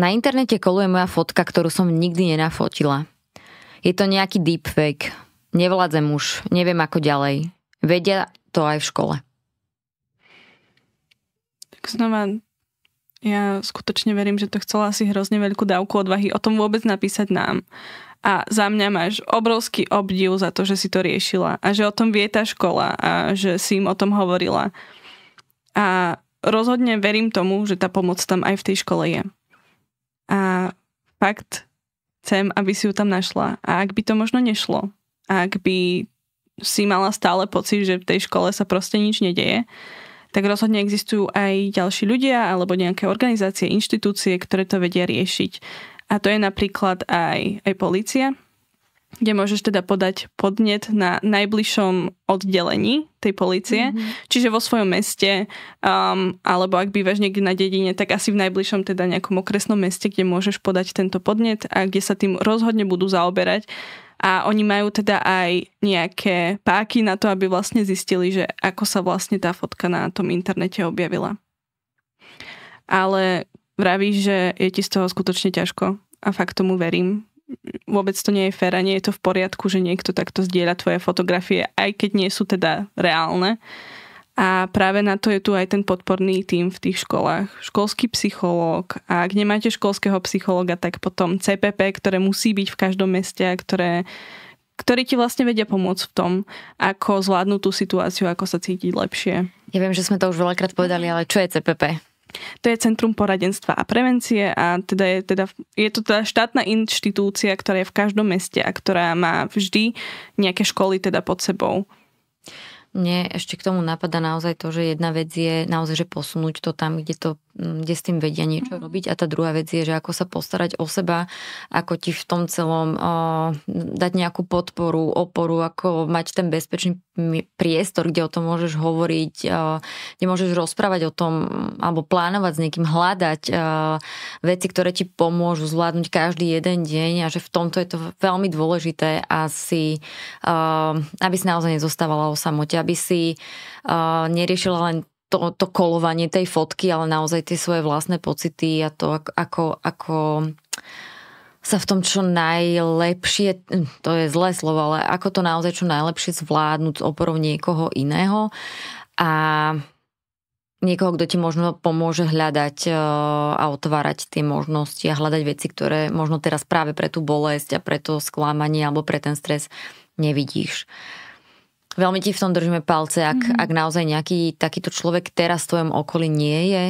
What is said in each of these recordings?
Na internete koluje moja fotka, ktorú som nikdy nenafotila. Je to nejaký deepfake. Nevládzem už, neviem ako ďalej. Vedia to aj v škole. Tak znova, ja skutočne verím, že to chcela asi hrozne veľkú dávku odvahy o tom vôbec napísať nám. A za mňa máš obrovský obdiv za to, že si to riešila a že o tom vie tá škola a že si im o tom hovorila. A rozhodne verím tomu, že tá pomoc tam aj v tej škole je a fakt chcem, aby si ju tam našla. A ak by to možno nešlo, ak by si mala stále pocit, že v tej škole sa proste nič nedeje, tak rozhodne existujú aj ďalší ľudia alebo nejaké organizácie, inštitúcie, ktoré to vedia riešiť. A to je napríklad aj, aj policia, kde môžeš teda podať podnet na najbližšom oddelení tej policie, mm-hmm. čiže vo svojom meste, um, alebo ak bývaš niekde na dedine, tak asi v najbližšom teda nejakom okresnom meste, kde môžeš podať tento podnet a kde sa tým rozhodne budú zaoberať. A oni majú teda aj nejaké páky na to, aby vlastne zistili, že ako sa vlastne tá fotka na tom internete objavila. Ale vravíš, že je ti z toho skutočne ťažko a fakt tomu verím, vôbec to nie je fér a nie je to v poriadku, že niekto takto zdieľa tvoje fotografie, aj keď nie sú teda reálne. A práve na to je tu aj ten podporný tím v tých školách. Školský psychológ a ak nemáte školského psychológa, tak potom CPP, ktoré musí byť v každom meste ktoré, ktorý ti vlastne vedia pomôcť v tom, ako zvládnu tú situáciu, ako sa cítiť lepšie. Ja viem, že sme to už veľakrát povedali, ale čo je CPP? To je Centrum poradenstva a prevencie a teda je, teda, je to teda štátna inštitúcia, ktorá je v každom meste a ktorá má vždy nejaké školy teda pod sebou. Mne ešte k tomu napadá naozaj to, že jedna vec je naozaj, že posunúť to tam, kde to Mm, kde s tým vedia niečo mhm. robiť. A tá druhá vec je, že ako sa postarať o seba, ako ti v tom celom o, dať nejakú podporu, oporu, ako mať ten bezpečný priestor, kde o tom môžeš hovoriť, o, kde môžeš rozprávať o tom alebo plánovať s niekým, hľadať o, veci, ktoré ti pomôžu zvládnuť každý jeden deň a že v tomto je to veľmi dôležité asi, o, aby si naozaj nezostávala o samote, aby si o, neriešila len to, to kolovanie tej fotky, ale naozaj tie svoje vlastné pocity a to, ako, ako sa v tom čo najlepšie, hm, to je zlé slovo, ale ako to naozaj čo najlepšie zvládnuť s oporou niekoho iného a niekoho, kto ti možno pomôže hľadať e, a otvárať tie možnosti a hľadať veci, ktoré možno teraz práve pre tú bolesť a pre to sklamanie alebo pre ten stres nevidíš. Veľmi ti v tom držíme palce, ak, mm-hmm. ak naozaj nejaký takýto človek teraz v tvojom okolí nie je.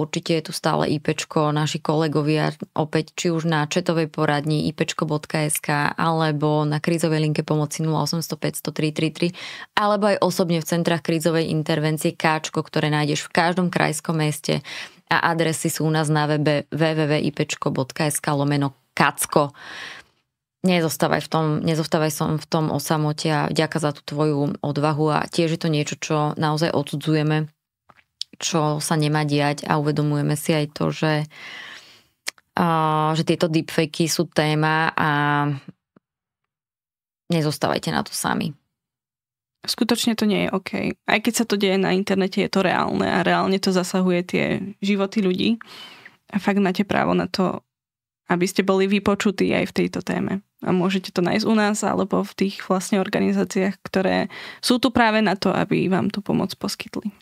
Určite je tu stále IPčko, naši kolegovia, opäť či už na četovej poradni ipčko.sk alebo na krízovej linke pomoci 0800 500 333 alebo aj osobne v centrách krízovej intervencie Káčko, ktoré nájdeš v každom krajskom meste a adresy sú u nás na webe www.ipčko.sk lomeno Kacko nezostávaj v tom, nezostávaj som v tom osamote a ďaká za tú tvoju odvahu a tiež je to niečo, čo naozaj odsudzujeme, čo sa nemá diať a uvedomujeme si aj to, že, uh, že tieto deepfaky sú téma a nezostávajte na to sami. Skutočne to nie je OK. Aj keď sa to deje na internete, je to reálne a reálne to zasahuje tie životy ľudí a fakt máte právo na to aby ste boli vypočutí aj v tejto téme. A môžete to nájsť u nás alebo v tých vlastne organizáciách, ktoré sú tu práve na to, aby vám tú pomoc poskytli.